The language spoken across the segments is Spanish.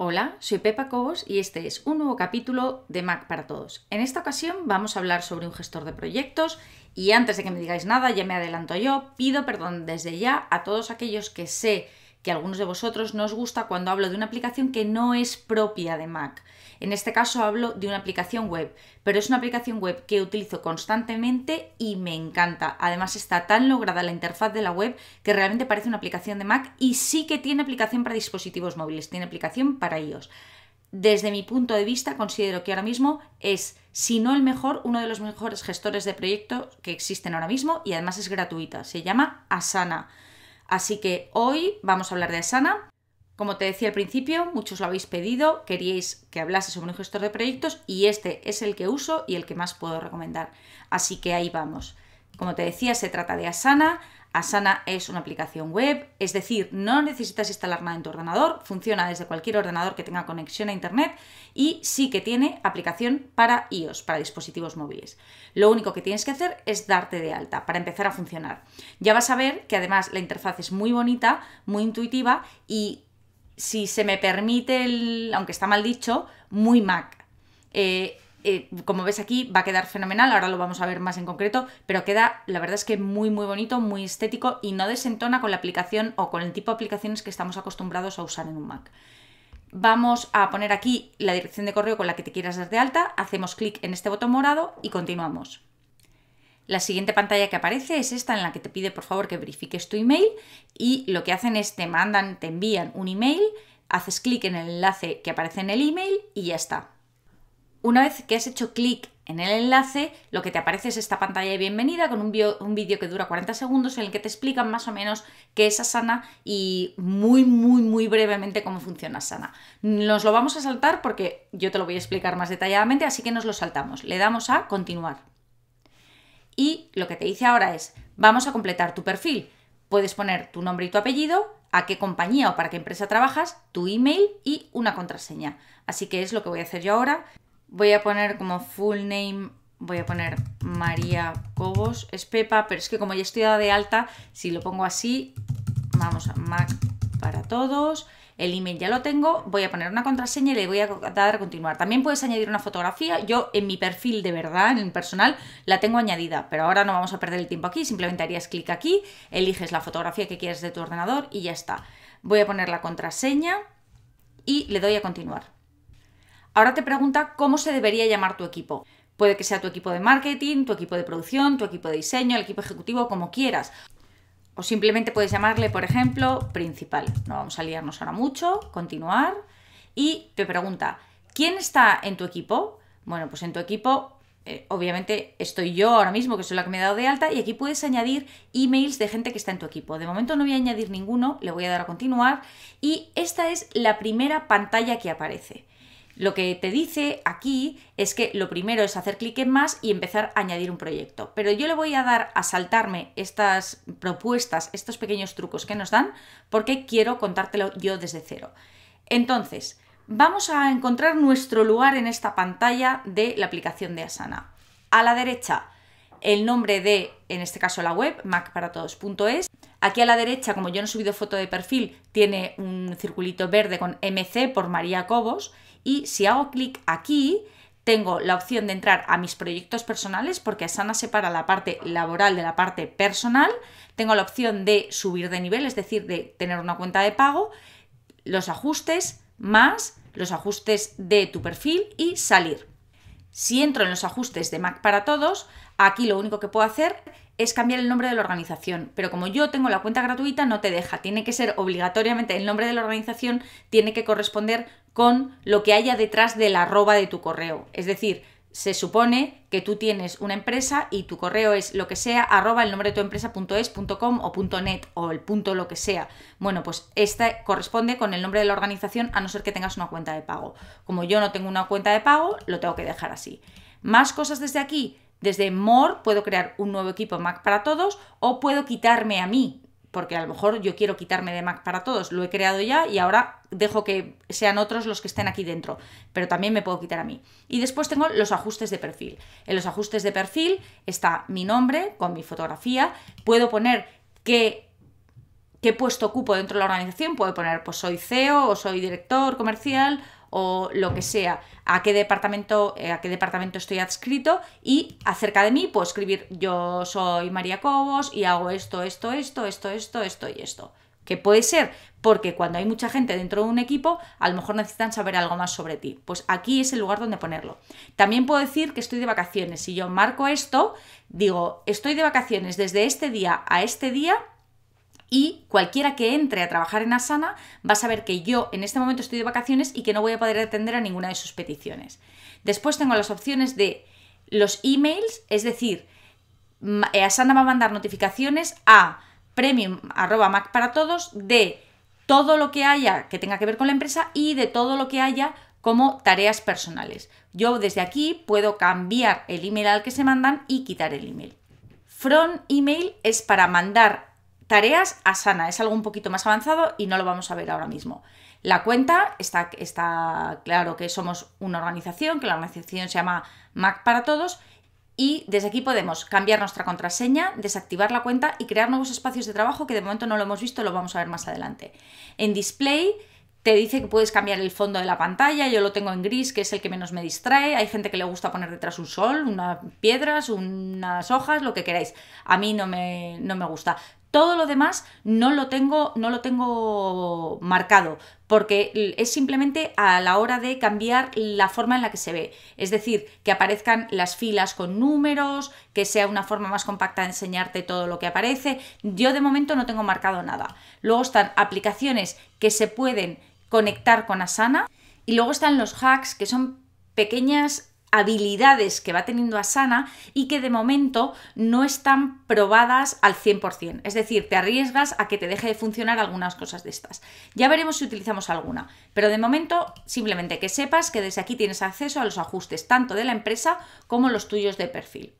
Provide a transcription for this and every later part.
Hola, soy Pepa Cobos y este es un nuevo capítulo de Mac para Todos. En esta ocasión vamos a hablar sobre un gestor de proyectos y antes de que me digáis nada, ya me adelanto yo, pido perdón desde ya a todos aquellos que sé que algunos de vosotros no os gusta cuando hablo de una aplicación que no es propia de Mac. En este caso hablo de una aplicación web, pero es una aplicación web que utilizo constantemente y me encanta. Además está tan lograda la interfaz de la web que realmente parece una aplicación de Mac y sí que tiene aplicación para dispositivos móviles, tiene aplicación para ellos. Desde mi punto de vista considero que ahora mismo es, si no el mejor, uno de los mejores gestores de proyectos que existen ahora mismo y además es gratuita. Se llama Asana. Así que hoy vamos a hablar de Asana como te decía al principio, muchos lo habéis pedido, queríais que hablase sobre un gestor de proyectos y este es el que uso y el que más puedo recomendar. Así que ahí vamos. Como te decía, se trata de Asana. Asana es una aplicación web, es decir, no necesitas instalar nada en tu ordenador, funciona desde cualquier ordenador que tenga conexión a Internet y sí que tiene aplicación para iOS, para dispositivos móviles. Lo único que tienes que hacer es darte de alta para empezar a funcionar. Ya vas a ver que además la interfaz es muy bonita, muy intuitiva y si se me permite, el, aunque está mal dicho, muy Mac. Eh, eh, como ves aquí, va a quedar fenomenal, ahora lo vamos a ver más en concreto, pero queda, la verdad es que muy, muy bonito, muy estético y no desentona con la aplicación o con el tipo de aplicaciones que estamos acostumbrados a usar en un Mac. Vamos a poner aquí la dirección de correo con la que te quieras dar de alta, hacemos clic en este botón morado y continuamos. La siguiente pantalla que aparece es esta en la que te pide por favor que verifiques tu email y lo que hacen es te mandan, te envían un email, haces clic en el enlace que aparece en el email y ya está. Una vez que has hecho clic en el enlace, lo que te aparece es esta pantalla de bienvenida con un, vídeo que dura 40 segundos en el que te explican más o menos qué es Asana y muy, muy, muy brevemente cómo funciona Asana. Nos lo vamos a saltar porque yo te lo voy a explicar más detalladamente, así que nos lo saltamos. Le damos a continuar y lo que te dice ahora es, vamos a completar tu perfil. Puedes poner tu nombre y tu apellido, a qué compañía o para qué empresa trabajas, tu email y una contraseña. Así que es lo que voy a hacer yo ahora. Voy a poner como full name, voy a poner María Cobos, es Pepa, pero es que como ya estoy dada de alta, si lo pongo así, vamos a Mac para todos, el email ya lo tengo, voy a poner una contraseña y le voy a dar a continuar. También puedes añadir una fotografía, yo en mi perfil de verdad, en el personal, la tengo añadida, pero ahora no vamos a perder el tiempo aquí, simplemente harías clic aquí, eliges la fotografía que quieres de tu ordenador y ya está. Voy a poner la contraseña y le doy a continuar. Ahora te pregunta cómo se debería llamar tu equipo. Puede que sea tu equipo de marketing, tu equipo de producción, tu equipo de diseño, el equipo ejecutivo, como quieras. O simplemente puedes llamarle, por ejemplo, principal. No vamos a liarnos ahora mucho, continuar. Y te pregunta, ¿quién está en tu equipo? Bueno, pues en tu equipo eh, obviamente estoy yo ahora mismo, que soy la que me he dado de alta, y aquí puedes añadir emails de gente que está en tu equipo. De momento no voy a añadir ninguno, le voy a dar a continuar, y esta es la primera pantalla que aparece. Lo que te dice aquí es que lo primero es hacer clic en más y empezar a añadir un proyecto. Pero yo le voy a dar a saltarme estas propuestas, estos pequeños trucos que nos dan, porque quiero contártelo yo desde cero. Entonces, vamos a encontrar nuestro lugar en esta pantalla de la aplicación de Asana. A la derecha, el nombre de, en este caso, la web, macparatodos.es. Aquí a la derecha, como yo no he subido foto de perfil, tiene un circulito verde con MC por María Cobos y si hago clic aquí, tengo la opción de entrar a mis proyectos personales porque Asana separa la parte laboral de la parte personal. Tengo la opción de subir de nivel, es decir, de tener una cuenta de pago, los ajustes más los ajustes de tu perfil y salir. Si entro en los ajustes de Mac para todos, aquí lo único que puedo hacer es cambiar el nombre de la organización, pero como yo tengo la cuenta gratuita no te deja, tiene que ser obligatoriamente el nombre de la organización, tiene que corresponder con lo que haya detrás del arroba de tu correo. Es decir, se supone que tú tienes una empresa y tu correo es lo que sea, arroba el nombre de tu empresa .es, o .net o el punto lo que sea. Bueno, pues esta corresponde con el nombre de la organización a no ser que tengas una cuenta de pago. Como yo no tengo una cuenta de pago, lo tengo que dejar así. Más cosas desde aquí. Desde More puedo crear un nuevo equipo Mac para todos o puedo quitarme a mí porque a lo mejor yo quiero quitarme de Mac para todos, lo he creado ya y ahora dejo que sean otros los que estén aquí dentro, pero también me puedo quitar a mí. Y después tengo los ajustes de perfil. En los ajustes de perfil está mi nombre con mi fotografía, puedo poner qué, qué puesto ocupo dentro de la organización, puedo poner pues soy CEO o soy director comercial o lo que sea, a qué departamento, eh, a qué departamento estoy adscrito y acerca de mí puedo escribir yo soy María Cobos y hago esto, esto, esto, esto, esto, esto y esto. Que puede ser porque cuando hay mucha gente dentro de un equipo, a lo mejor necesitan saber algo más sobre ti. Pues aquí es el lugar donde ponerlo. También puedo decir que estoy de vacaciones. Si yo marco esto, digo, estoy de vacaciones desde este día a este día y cualquiera que entre a trabajar en Asana va a saber que yo en este momento estoy de vacaciones y que no voy a poder atender a ninguna de sus peticiones. Después tengo las opciones de los emails, es decir, eh, Asana va a mandar notificaciones a premium.mac para todos de todo lo que haya que tenga que ver con la empresa y de todo lo que haya como tareas personales. Yo desde aquí puedo cambiar el email al que se mandan y quitar el email. From email es para mandar Tareas Asana es algo un poquito más avanzado y no lo vamos a ver ahora mismo. La cuenta está, está claro que somos una organización, que la organización se llama Mac para Todos y desde aquí podemos cambiar nuestra contraseña, desactivar la cuenta y crear nuevos espacios de trabajo que de momento no lo hemos visto, lo vamos a ver más adelante. En display te dice que puedes cambiar el fondo de la pantalla, yo lo tengo en gris, que es el que menos me distrae. Hay gente que le gusta poner detrás un sol, unas piedras, unas hojas, lo que queráis. A mí no me, no me gusta. Todo lo demás no lo tengo, no lo tengo marcado, porque es simplemente a la hora de cambiar la forma en la que se ve. Es decir, que aparezcan las filas con números, que sea una forma más compacta de enseñarte todo lo que aparece. Yo de momento no tengo marcado nada. Luego están aplicaciones que se pueden conectar con Asana y luego están los hacks, que son pequeñas habilidades que va teniendo a sana y que de momento no están probadas al 100%. Es decir, te arriesgas a que te deje de funcionar algunas cosas de estas. Ya veremos si utilizamos alguna, pero de momento simplemente que sepas que desde aquí tienes acceso a los ajustes tanto de la empresa como los tuyos de perfil.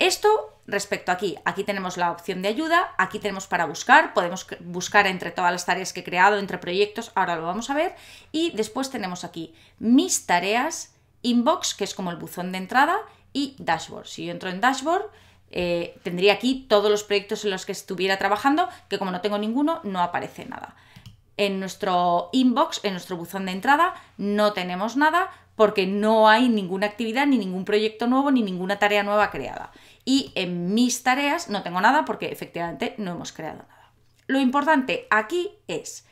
Esto respecto aquí, aquí tenemos la opción de ayuda, aquí tenemos para buscar, podemos buscar entre todas las tareas que he creado, entre proyectos, ahora lo vamos a ver, y después tenemos aquí mis tareas, Inbox, que es como el buzón de entrada, y Dashboard. Si yo entro en Dashboard, eh, tendría aquí todos los proyectos en los que estuviera trabajando, que como no tengo ninguno, no aparece nada. En nuestro inbox, en nuestro buzón de entrada, no tenemos nada porque no hay ninguna actividad, ni ningún proyecto nuevo, ni ninguna tarea nueva creada. Y en mis tareas no tengo nada porque efectivamente no hemos creado nada. Lo importante aquí es,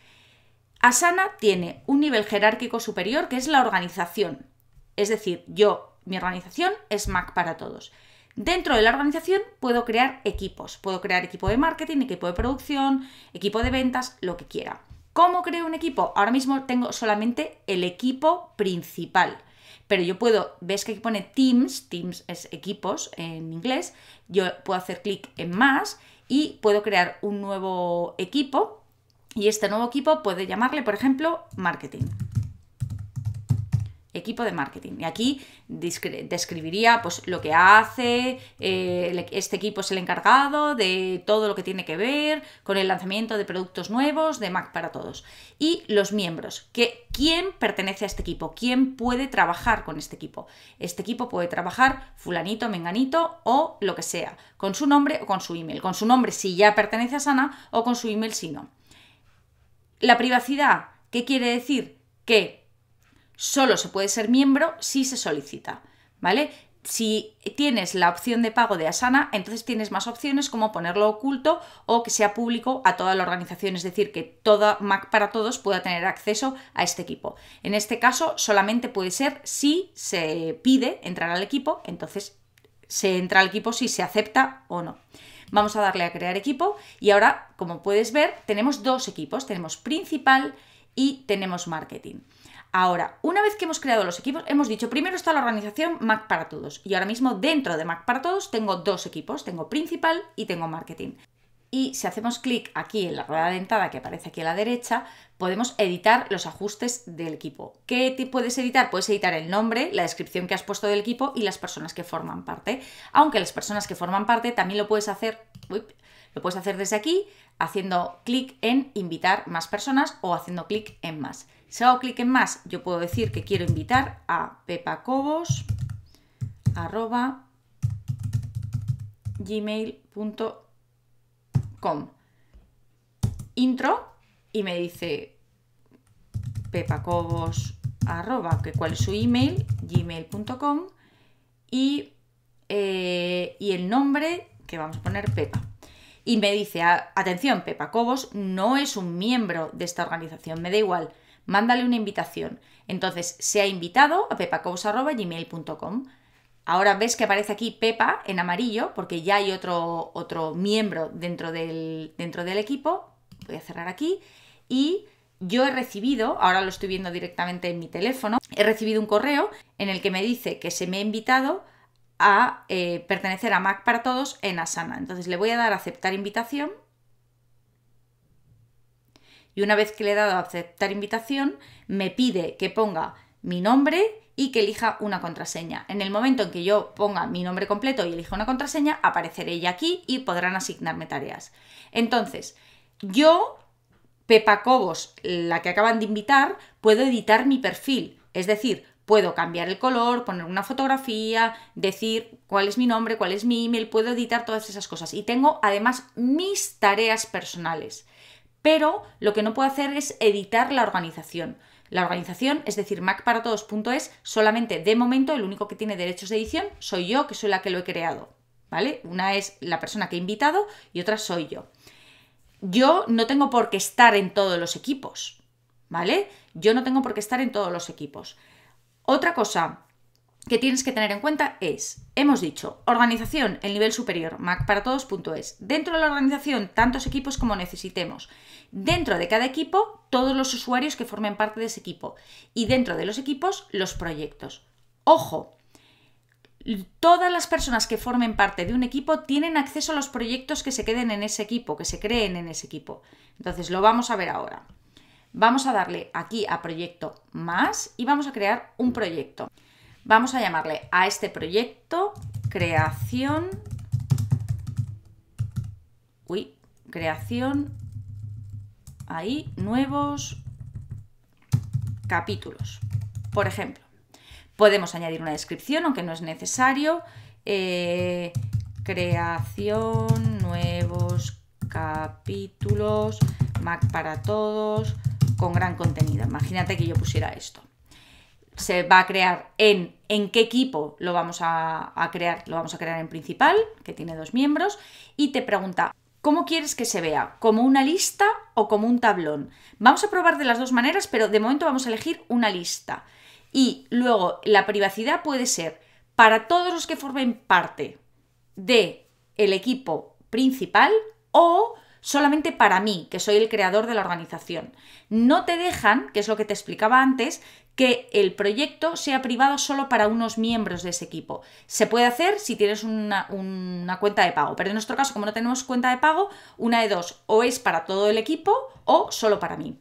Asana tiene un nivel jerárquico superior que es la organización. Es decir, yo, mi organización es Mac para todos. Dentro de la organización puedo crear equipos. Puedo crear equipo de marketing, equipo de producción, equipo de ventas, lo que quiera. ¿Cómo creo un equipo? Ahora mismo tengo solamente el equipo principal. Pero yo puedo, ves que aquí pone Teams, Teams es equipos en inglés, yo puedo hacer clic en más y puedo crear un nuevo equipo y este nuevo equipo puede llamarle, por ejemplo, marketing equipo de marketing. Y aquí describiría pues, lo que hace, eh, este equipo es el encargado de todo lo que tiene que ver con el lanzamiento de productos nuevos de Mac para todos. Y los miembros, que, quién pertenece a este equipo, quién puede trabajar con este equipo. Este equipo puede trabajar fulanito, menganito o lo que sea, con su nombre o con su email. Con su nombre si ya pertenece a Sana o con su email si no. La privacidad, ¿qué quiere decir? Que Solo se puede ser miembro si se solicita, ¿vale? Si tienes la opción de pago de Asana, entonces tienes más opciones como ponerlo oculto o que sea público a toda la organización, es decir, que toda Mac para todos pueda tener acceso a este equipo. En este caso, solamente puede ser si se pide entrar al equipo, entonces se entra al equipo si se acepta o no. Vamos a darle a crear equipo y ahora, como puedes ver, tenemos dos equipos, tenemos principal y tenemos marketing. Ahora, una vez que hemos creado los equipos, hemos dicho, primero está la organización Mac para Todos. Y ahora mismo dentro de Mac para Todos tengo dos equipos, tengo principal y tengo marketing. Y si hacemos clic aquí en la rueda dentada que aparece aquí a la derecha, podemos editar los ajustes del equipo. ¿Qué te puedes editar? Puedes editar el nombre, la descripción que has puesto del equipo y las personas que forman parte. Aunque las personas que forman parte también lo puedes hacer... lo puedes hacer desde aquí haciendo clic en invitar más personas o haciendo clic en más. Si hago clic en más, yo puedo decir que quiero invitar a pepacobos gmail.com intro y me dice pepacobos que cuál es su email gmail.com y, eh, y el nombre que vamos a poner Pepa y me dice atención Pepa Cobos no es un miembro de esta organización me da igual mándale una invitación. Entonces, se ha invitado a pepacous.gmail.com. Ahora ves que aparece aquí Pepa en amarillo, porque ya hay otro, otro miembro dentro del, dentro del equipo. Voy a cerrar aquí. Y yo he recibido, ahora lo estoy viendo directamente en mi teléfono, he recibido un correo en el que me dice que se me ha invitado a eh, pertenecer a Mac para Todos en Asana. Entonces le voy a dar a aceptar invitación y una vez que le he dado a aceptar invitación, me pide que ponga mi nombre y que elija una contraseña. En el momento en que yo ponga mi nombre completo y elija una contraseña, apareceré ya aquí y podrán asignarme tareas. Entonces, yo, Pepa Cobos, la que acaban de invitar, puedo editar mi perfil. Es decir, puedo cambiar el color, poner una fotografía, decir cuál es mi nombre, cuál es mi email, puedo editar todas esas cosas. Y tengo además mis tareas personales pero lo que no puedo hacer es editar la organización. La organización, es decir, macparatodos.es, solamente de momento el único que tiene derechos de edición soy yo, que soy la que lo he creado. ¿Vale? Una es la persona que he invitado y otra soy yo. Yo no tengo por qué estar en todos los equipos, ¿vale? Yo no tengo por qué estar en todos los equipos. Otra cosa, que tienes que tener en cuenta es, hemos dicho, organización, el nivel superior, macparatodos.es. Dentro de la organización, tantos equipos como necesitemos. Dentro de cada equipo, todos los usuarios que formen parte de ese equipo. Y dentro de los equipos, los proyectos. Ojo, todas las personas que formen parte de un equipo tienen acceso a los proyectos que se queden en ese equipo, que se creen en ese equipo. Entonces, lo vamos a ver ahora. Vamos a darle aquí a proyecto más y vamos a crear un proyecto. Vamos a llamarle a este proyecto creación... Uy, creación... Ahí, nuevos capítulos. Por ejemplo, podemos añadir una descripción, aunque no es necesario. Eh, creación, nuevos capítulos, Mac para todos, con gran contenido. Imagínate que yo pusiera esto se va a crear en en qué equipo lo vamos a, a, crear. Lo vamos a crear en principal, que tiene dos miembros, y te pregunta, ¿cómo quieres que se vea? ¿Como una lista o como un tablón? Vamos a probar de las dos maneras, pero de momento vamos a elegir una lista. Y luego la privacidad puede ser para todos los que formen parte de el equipo principal o solamente para mí, que soy el creador de la organización. No te dejan, que es lo que te explicaba antes, que el proyecto sea privado solo para unos miembros de ese equipo. Se puede hacer si tienes una, cuenta de pago, pero en nuestro caso, como no tenemos cuenta de pago, una de dos, o es para todo el equipo o solo para mí.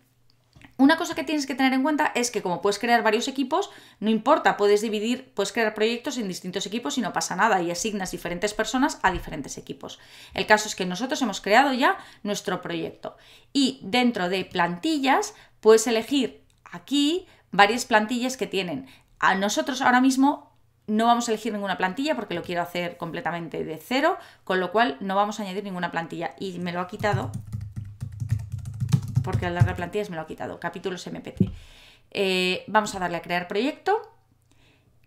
Una cosa que tienes que tener en cuenta es que como puedes crear varios equipos, no importa, puedes dividir, puedes crear proyectos en distintos equipos y no pasa nada y asignas diferentes personas a diferentes equipos. El caso es que nosotros hemos creado ya nuestro proyecto y dentro de plantillas puedes elegir aquí varias plantillas que tienen. A nosotros ahora mismo no vamos a elegir ninguna plantilla porque lo quiero hacer completamente de cero, con lo cual no vamos a añadir ninguna plantilla. Y me lo ha quitado, porque al darle plantillas me lo ha quitado, capítulos MPT. Eh, vamos a darle a crear proyecto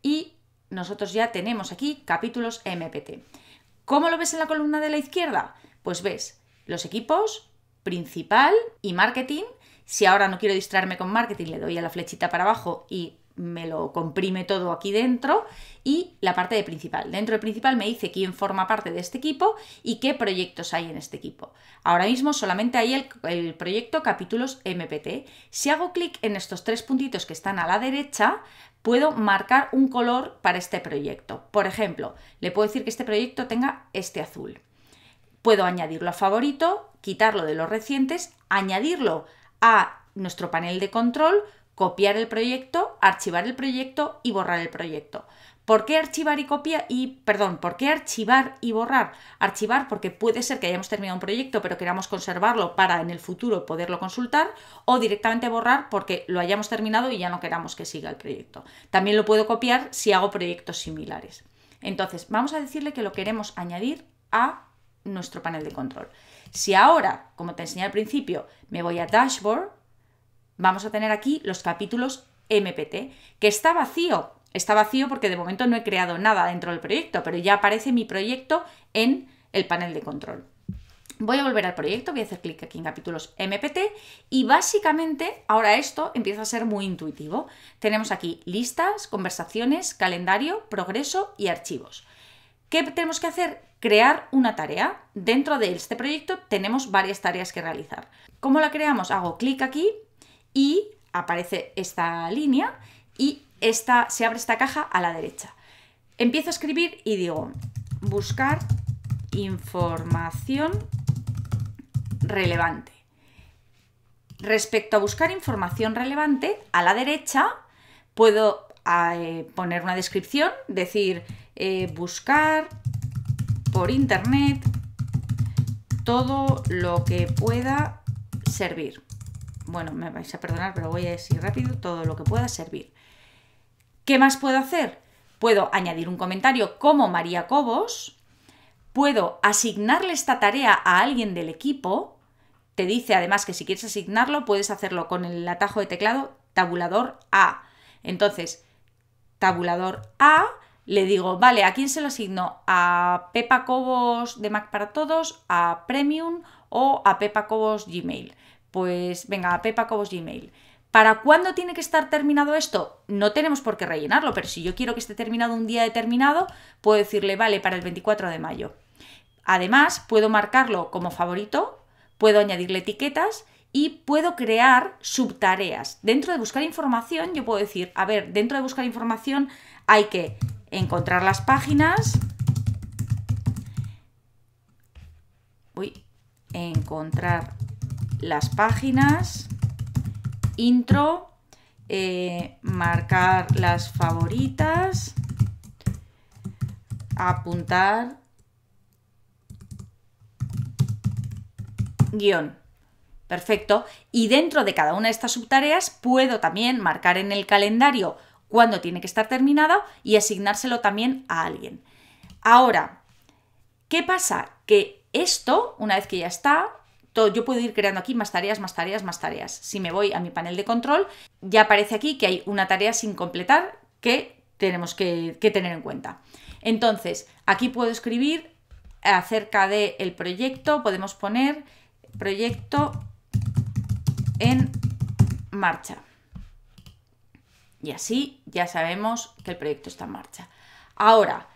y nosotros ya tenemos aquí capítulos MPT. ¿Cómo lo ves en la columna de la izquierda? Pues ves los equipos, principal y marketing si ahora no quiero distraerme con marketing, le doy a la flechita para abajo y me lo comprime todo aquí dentro y la parte de principal. Dentro de principal me dice quién forma parte de este equipo y qué proyectos hay en este equipo. Ahora mismo solamente hay el, proyecto capítulos MPT. Si hago clic en estos tres puntitos que están a la derecha, puedo marcar un color para este proyecto. Por ejemplo, le puedo decir que este proyecto tenga este azul. Puedo añadirlo a favorito, quitarlo de los recientes, añadirlo a nuestro panel de control, copiar el proyecto, archivar el proyecto y borrar el proyecto. ¿Por qué archivar y copiar y perdón, archivar y borrar? Archivar porque puede ser que hayamos terminado un proyecto pero queramos conservarlo para en el futuro poderlo consultar o directamente borrar porque lo hayamos terminado y ya no queramos que siga el proyecto. También lo puedo copiar si hago proyectos similares. Entonces, vamos a decirle que lo queremos añadir a nuestro panel de control. Si ahora, como te enseñé al principio, me voy a Dashboard, vamos a tener aquí los capítulos MPT, que está vacío. Está vacío porque de momento no he creado nada dentro del proyecto, pero ya aparece mi proyecto en el panel de control. Voy a volver al proyecto, voy a hacer clic aquí en capítulos MPT y básicamente ahora esto empieza a ser muy intuitivo. Tenemos aquí listas, conversaciones, calendario, progreso y archivos. ¿Qué tenemos que hacer? crear una tarea. Dentro de este proyecto tenemos varias tareas que realizar. ¿Cómo la creamos? Hago clic aquí y aparece esta línea y esta, se abre esta caja a la derecha. Empiezo a escribir y digo buscar información relevante. Respecto a buscar información relevante, a la derecha puedo eh, poner una descripción, decir eh, buscar por internet todo lo que pueda servir. Bueno, me vais a perdonar, pero voy a decir rápido todo lo que pueda servir. ¿Qué más puedo hacer? Puedo añadir un comentario como María Cobos, puedo asignarle esta tarea a alguien del equipo, te dice además que si quieres asignarlo puedes hacerlo con el atajo de teclado tabulador A. Entonces, tabulador A le digo, vale, ¿a quién se lo asigno? ¿A Pepa Cobos de Mac para Todos, a Premium o a Pepa Cobos Gmail? Pues venga, a Pepa Cobos Gmail. ¿Para cuándo tiene que estar terminado esto? No tenemos por qué rellenarlo, pero si yo quiero que esté terminado un día determinado, puedo decirle, vale, para el 24 de mayo. Además, puedo marcarlo como favorito, puedo añadirle etiquetas y puedo crear subtareas. Dentro de buscar información, yo puedo decir, a ver, dentro de buscar información hay que encontrar las páginas, uy, encontrar las páginas, intro, eh, marcar las favoritas, apuntar, guión. Perfecto. Y dentro de cada una de estas subtareas puedo también marcar en el calendario cuando tiene que estar terminada y asignárselo también a alguien. Ahora, ¿qué pasa? Que esto, una vez que ya está, yo puedo ir creando aquí más tareas, más tareas, más tareas. Si me voy a mi panel de control, ya aparece aquí que hay una tarea sin completar que tenemos que, tener en cuenta. Entonces, aquí puedo escribir acerca del proyecto, podemos poner proyecto en marcha. Y así ya sabemos que el proyecto está en marcha. Ahora,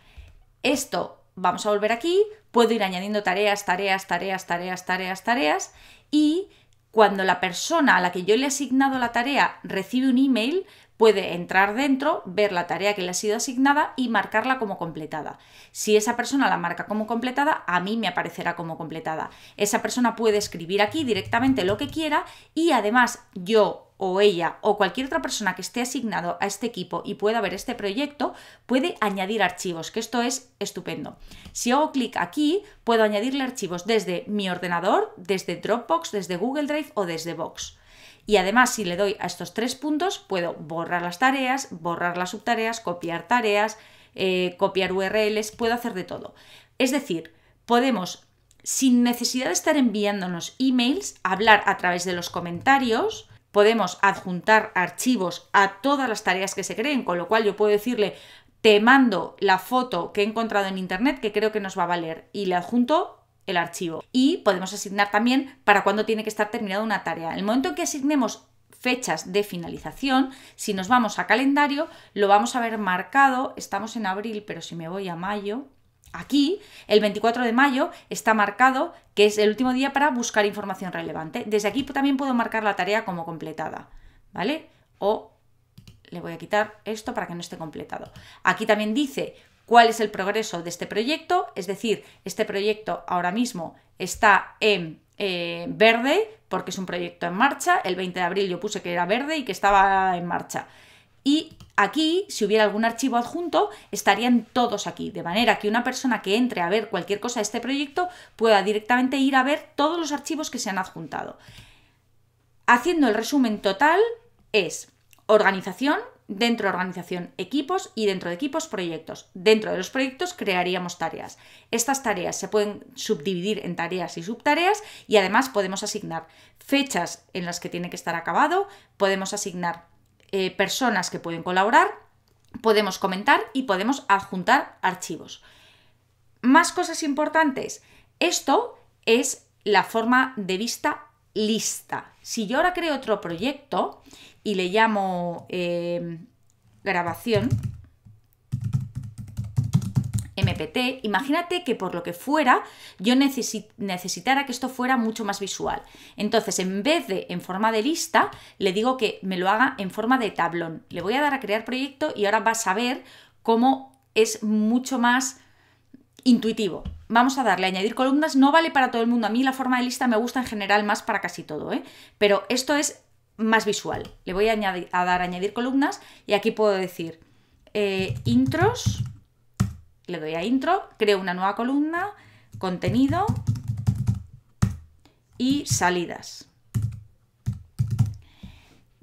esto vamos a volver aquí, puedo ir añadiendo tareas, tareas, tareas, tareas, tareas, tareas y cuando la persona a la que yo le he asignado la tarea recibe un email, puede entrar dentro, ver la tarea que le ha sido asignada y marcarla como completada. Si esa persona la marca como completada, a mí me aparecerá como completada. Esa persona puede escribir aquí directamente lo que quiera y además yo o ella o cualquier otra persona que esté asignado a este equipo y pueda ver este proyecto puede añadir archivos, que esto es estupendo. Si hago clic aquí, puedo añadirle archivos desde mi ordenador, desde Dropbox, desde Google Drive o desde Box. Y además, si le doy a estos tres puntos, puedo borrar las tareas, borrar las subtareas, copiar tareas, eh, copiar URLs, puedo hacer de todo. Es decir, podemos, sin necesidad de estar enviándonos emails, hablar a través de los comentarios, podemos adjuntar archivos a todas las tareas que se creen, con lo cual yo puedo decirle, te mando la foto que he encontrado en Internet que creo que nos va a valer y le adjunto el archivo. Y podemos asignar también para cuándo tiene que estar terminada una tarea. el momento en que asignemos fechas de finalización, si nos vamos a calendario, lo vamos a ver marcado, estamos en abril, pero si me voy a mayo, Aquí, el 24 de mayo, está marcado que es el último día para buscar información relevante. Desde aquí también puedo marcar la tarea como completada, ¿vale? O le voy a quitar esto para que no esté completado. Aquí también dice cuál es el progreso de este proyecto, es decir, este proyecto ahora mismo está en eh, verde porque es un proyecto en marcha, el 20 de abril yo puse que era verde y que estaba en marcha. Y aquí, si hubiera algún archivo adjunto, estarían todos aquí, de manera que una persona que entre a ver cualquier cosa de este proyecto pueda directamente ir a ver todos los archivos que se han adjuntado. Haciendo el resumen total es organización, dentro de organización equipos y dentro de equipos proyectos. Dentro de los proyectos crearíamos tareas. Estas tareas se pueden subdividir en tareas y subtareas y además podemos asignar fechas en las que tiene que estar acabado, podemos asignar eh, personas que pueden colaborar, podemos comentar y podemos adjuntar archivos. Más cosas importantes. Esto es la forma de vista lista. Si yo ahora creo otro proyecto y le llamo em, grabación MPT, imagínate que por lo que fuera yo necesitara que esto fuera mucho más visual. Entonces, en vez de en forma de lista, le digo que me lo haga en forma de tablón. Le voy a dar a crear proyecto y ahora vas a ver cómo es mucho más intuitivo. Vamos a darle, añadir columnas no vale para todo el mundo. A mí la forma de lista me gusta en general más para casi todo, ¿eh? pero esto es más visual. Le voy a, añadir, a dar añadir columnas y aquí puedo decir eh, intros, le doy a intro, creo una nueva columna, contenido y salidas.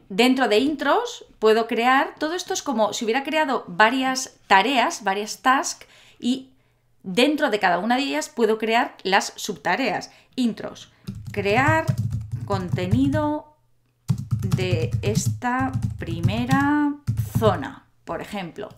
Dentro de intros puedo crear, todo esto es como si hubiera creado varias tareas, varias tasks y Dentro de cada una de ellas puedo crear las subtareas, intros. Crear contenido de esta primera zona, por ejemplo.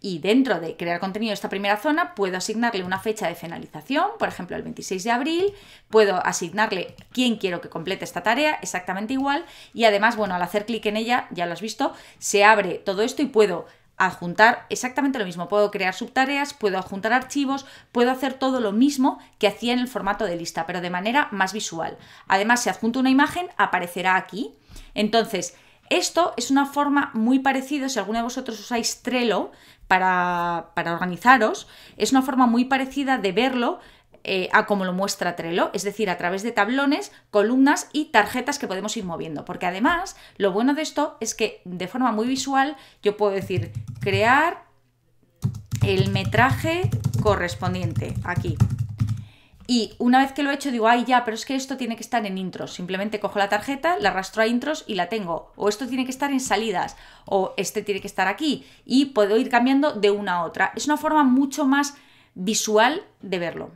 Y dentro de crear contenido de esta primera zona, puedo asignarle una fecha de finalización, por ejemplo, el 26 de abril. Puedo asignarle quién quiero que complete esta tarea, exactamente igual. Y además, bueno, al hacer clic en ella, ya lo has visto, se abre todo esto y puedo adjuntar exactamente lo mismo. Puedo crear subtareas, puedo adjuntar archivos, puedo hacer todo lo mismo que hacía en el formato de lista, pero de manera más visual. Además, si adjunto una imagen, aparecerá aquí. Entonces, esto es una forma muy parecida, si alguno de vosotros usáis Trello para, para organizaros, es una forma muy parecida de verlo, eh, a como lo muestra Trello, es decir, a través de tablones, columnas y tarjetas que podemos ir moviendo. Porque además, lo bueno de esto es que de forma muy visual yo puedo decir crear el metraje correspondiente aquí. Y una vez que lo he hecho digo, ay ya, pero es que esto tiene que estar en intros. Simplemente cojo la tarjeta, la arrastro a intros y la tengo. O esto tiene que estar en salidas. O este tiene que estar aquí. Y puedo ir cambiando de una a otra. Es una forma mucho más visual de verlo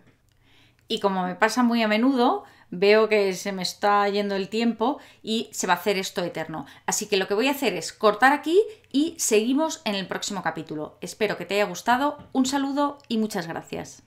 y como me pasa muy a menudo, veo que se me está yendo el tiempo y se va a hacer esto eterno. Así que lo que voy a hacer es cortar aquí y seguimos en el próximo capítulo. Espero que te haya gustado, un saludo y muchas gracias.